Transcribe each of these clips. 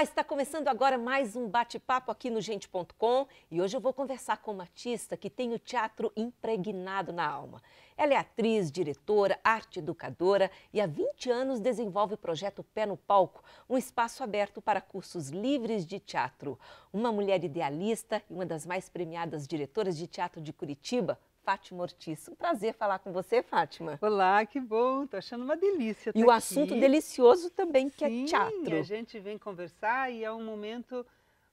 Olá, está começando agora mais um bate-papo aqui no Gente.com e hoje eu vou conversar com uma artista que tem o teatro impregnado na alma. Ela é atriz, diretora, arte educadora e há 20 anos desenvolve o projeto Pé no Palco, um espaço aberto para cursos livres de teatro. Uma mulher idealista e uma das mais premiadas diretoras de teatro de Curitiba, Fátima Ortiz. Um prazer falar com você, Fátima. Olá, que bom, tô achando uma delícia. E o assunto delicioso também, que é Sim, é teatro. A gente vem conversar e é um momento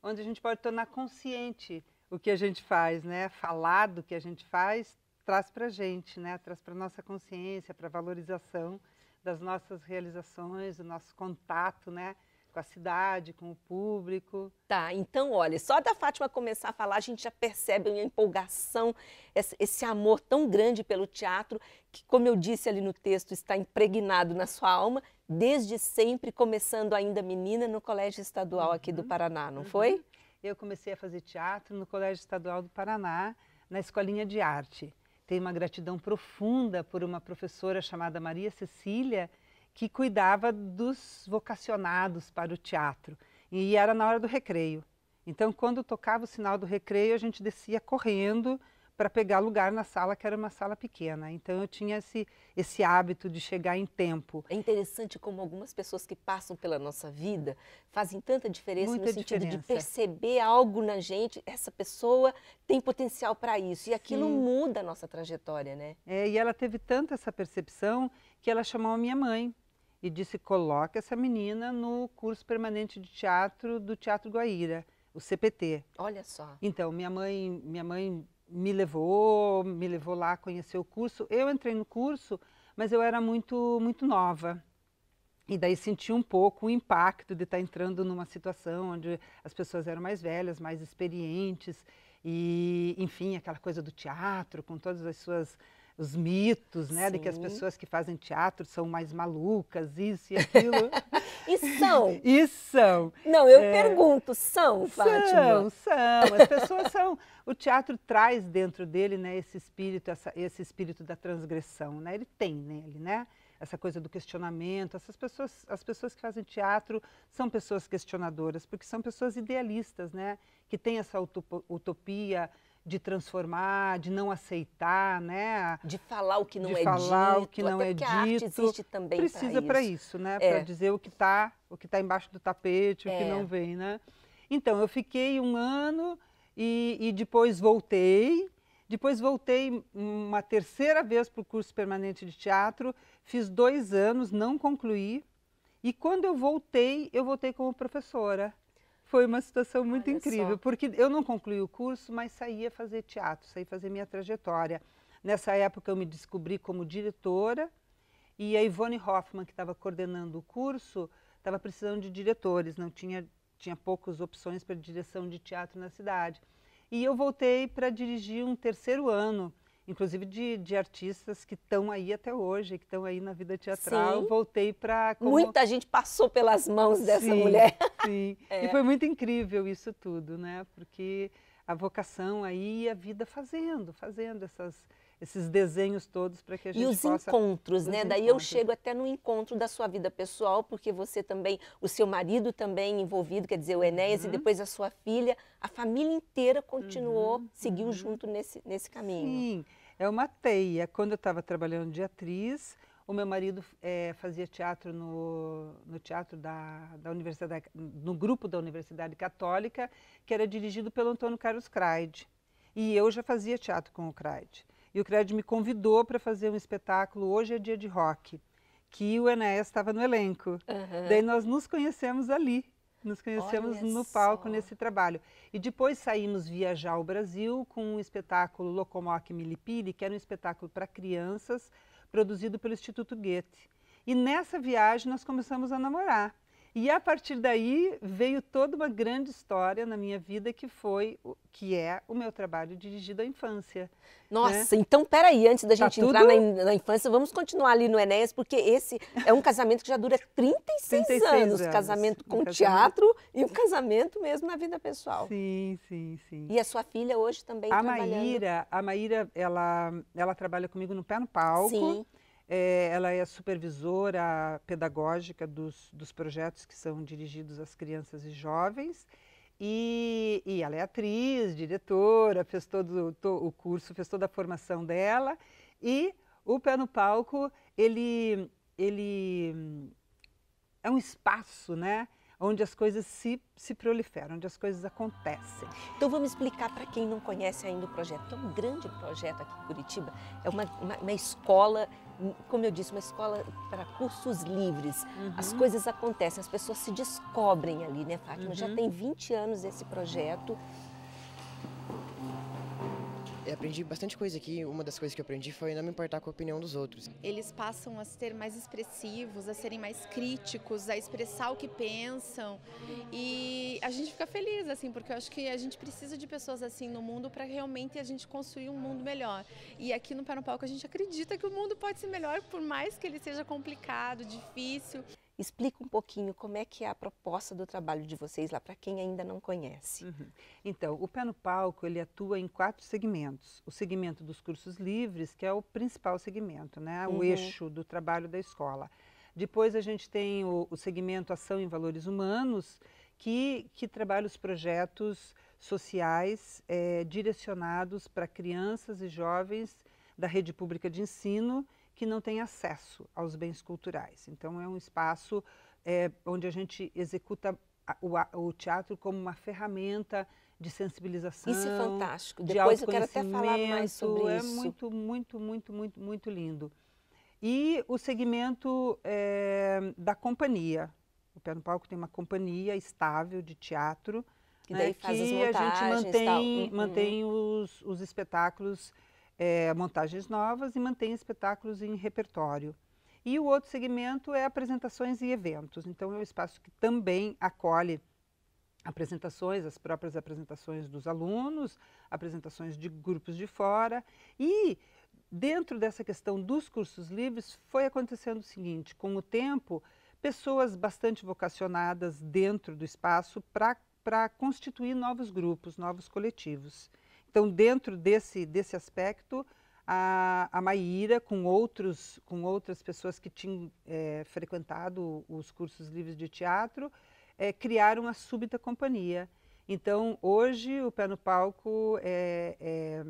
onde a gente pode tornar consciente o que a gente faz, né? Falar do que a gente faz traz para gente, né? Traz para nossa consciência, para valorização das nossas realizações, do nosso contato, né? com a cidade, com o público. Tá, então olha, só da Fátima começar a falar, a gente já percebe a empolgação, esse amor tão grande pelo teatro, que, como eu disse ali no texto, está impregnado na sua alma, desde sempre, começando ainda menina no Colégio Estadual aqui do uhum, Paraná, não uhum. foi? Eu comecei a fazer teatro no Colégio Estadual do Paraná, na Escolinha de Arte. Tenho uma gratidão profunda por uma professora chamada Maria Cecília, que cuidava dos vocacionados para o teatro. E era na hora do recreio. Então, quando tocava o sinal do recreio, a gente descia correndo para pegar lugar na sala, que era uma sala pequena. Então eu tinha esse, esse hábito de chegar em tempo. É interessante como algumas pessoas que passam pela nossa vida fazem tanta diferença Muita no sentido diferença. de perceber algo na gente, essa pessoa tem potencial para isso. E aquilo Sim. muda a nossa trajetória, né? É, e ela teve tanta essa percepção que ela chamou a minha mãe e disse: coloca essa menina no curso permanente de teatro do Teatro Guaíra, o CPT. Olha só. Então, minha mãe, minha mãe me levou, me levou lá a conhecer o curso. Eu entrei no curso, mas eu era muito muito nova. E daí senti um pouco o impacto de estar tá entrando numa situação onde as pessoas eram mais velhas, mais experientes e, enfim, aquela coisa do teatro com todas as suas os mitos, né? Sim. De que as pessoas que fazem teatro são mais malucas, isso e aquilo. e são. E são. Não, eu é... pergunto, são, Fátima? São, são. As pessoas são... O teatro traz dentro dele, né, esse espírito, essa, esse espírito da transgressão, né? Ele tem nele, né? essa coisa do questionamento. Essas pessoas, as pessoas que fazem teatro são pessoas questionadoras, porque são pessoas idealistas, né? Que têm essa utopia de transformar, de não aceitar, né? De falar o que não de é falar dito. falar o que não é dito. A arte existe também Precisa para isso. isso. né? É. Para dizer o que está, o que está embaixo do tapete, é. o que é. não vem, né? Então, eu fiquei um ano e, e depois voltei. Depois voltei uma terceira vez para o curso permanente de teatro. Fiz dois anos, não concluí. E quando eu voltei, eu voltei como professora. Foi uma situação muito Olha incrível, só. porque eu não concluí o curso, mas saía fazer teatro, saí fazer minha trajetória. Nessa época eu me descobri como diretora e a Ivone Hoffman, que estava coordenando o curso, estava precisando de diretores, não tinha, tinha poucas opções para direção de teatro na cidade. E eu voltei para dirigir um terceiro ano inclusive de, de artistas que estão aí até hoje, que estão aí na vida teatral. Sim. Voltei para. Como... Muita gente passou pelas mãos dessa sim, mulher. Sim. É. E foi muito incrível isso tudo, né? Porque a vocação aí e a vida fazendo, fazendo essas, esses desenhos todos para que a gente possa... E os possa... encontros, os né? Encontros. Daí eu chego até no encontro da sua vida pessoal, porque você também, o seu marido também envolvido, quer dizer, o Enéas, uhum. e depois a sua filha, a família inteira continuou, uhum. seguiu uhum. junto nesse, nesse caminho. Sim, é uma teia. Quando eu estava trabalhando de atriz, o meu marido é, fazia teatro no, no teatro da, da, Universidade, no grupo da Universidade Católica, que era dirigido pelo Antônio Carlos Craide. E eu já fazia teatro com o Craide. E o Craide me convidou para fazer um espetáculo, hoje é dia de rock, que o Enéas estava no elenco. Uhum. Daí nós nos conhecemos ali. Nos conhecemos Olha no palco nesse trabalho. E depois saímos viajar ao Brasil com um espetáculo Locomoc Milipili, que era um espetáculo para crianças, produzido pelo Instituto Goethe. E nessa viagem nós começamos a namorar. E a partir daí veio toda uma grande história na minha vida que foi, que é o meu trabalho dirigido à infância. Nossa, né? então peraí, antes da tá gente tudo... entrar na, na, infância, vamos continuar ali no Enéas, porque esse é um casamento que já dura 36, 36 anos, anos. Casamento com um casamento... teatro e um casamento mesmo na vida pessoal. Sim, sim, sim. E a sua filha hoje também a trabalhando. Maíra, a Maíra, ela, ela trabalha comigo no Pé no Palco. Sim. É, ela é supervisora pedagógica dos, dos projetos que são dirigidos às crianças e jovens. E, e ela é atriz, diretora, fez todo o curso, fez toda a formação dela. E o Pé no Palco, ele, ele hum, é um espaço, né? onde as coisas se, se proliferam, onde as coisas acontecem. Então vamos explicar para quem não conhece ainda o projeto. É um grande projeto aqui em Curitiba, é uma, uma, uma escola, como eu disse, uma escola para cursos livres. Uhum. As coisas acontecem, as pessoas se descobrem ali, né, Fátima? Uhum. Já tem 20 anos esse projeto. Eu aprendi bastante coisa aqui. Uma das coisas que eu aprendi foi não me importar com a opinião dos outros. Eles passam a ser mais expressivos, a serem mais críticos, a expressar o que pensam. E a gente fica feliz, assim, porque eu acho que a gente precisa de pessoas assim no mundo para realmente a gente construir um mundo melhor. E aqui no Pé no Palco a gente acredita que o mundo pode ser melhor, por mais que ele seja complicado, difícil. Explica um pouquinho como é que é a proposta do trabalho de vocês lá para quem ainda não conhece. Uhum. Então, o Pé no Palco ele atua em quatro segmentos. O segmento dos cursos livres, que é o principal segmento, né? o uhum. eixo do trabalho da escola. Depois a gente tem o, o segmento Ação em Valores Humanos, que, que trabalha os projetos sociais é, direcionados para crianças e jovens da rede pública de ensino que não tem acesso aos bens culturais. Então, é um espaço é, onde a gente executa o, o, teatro como uma ferramenta de sensibilização. Isso é fantástico. De Depois eu quero até falar mais sobre é isso. É muito, muito, muito, muito, muito lindo. E o segmento é, da companhia. O Pé no Palco tem uma companhia estável de teatro. Que daí né, faz que as montagens, a gente mantém, uhum. mantém os, os espetáculos é, montagens novas e mantém espetáculos em repertório. E o outro segmento é apresentações e eventos. Então, é um espaço que também acolhe apresentações, as próprias apresentações dos alunos, apresentações de grupos de fora. E dentro dessa questão dos cursos livres, foi acontecendo o seguinte: com o tempo, pessoas bastante vocacionadas dentro do espaço para constituir novos grupos, novos coletivos. Então, dentro desse, desse aspecto, a, a Maíra, com, outros, com outras pessoas que tinham é, frequentado os cursos livres de teatro, é, criaram a Súbita Companhia. Então, hoje, o Pé no Palco é, é,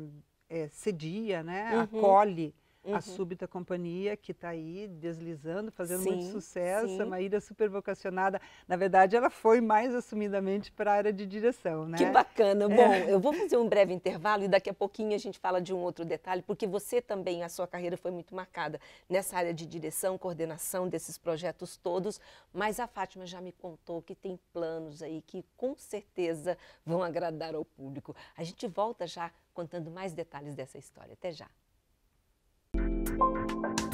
é cedia, né? Uhum. acolhe Uhum. A Súbita Companhia, que está aí deslizando, fazendo sim, muito sucesso. É sim. A Maíra super vocacionada. Na verdade, ela foi mais assumidamente para a área de direção, né? Que bacana. É. Bom, eu vou fazer um breve intervalo e daqui a pouquinho a gente fala de um outro detalhe, porque você também, a sua carreira foi muito marcada nessa área de direção, coordenação desses projetos todos. Mas a Fátima já me contou que tem planos aí que com certeza vão agradar ao público. A gente volta já contando mais detalhes dessa história. Até já. Thank you.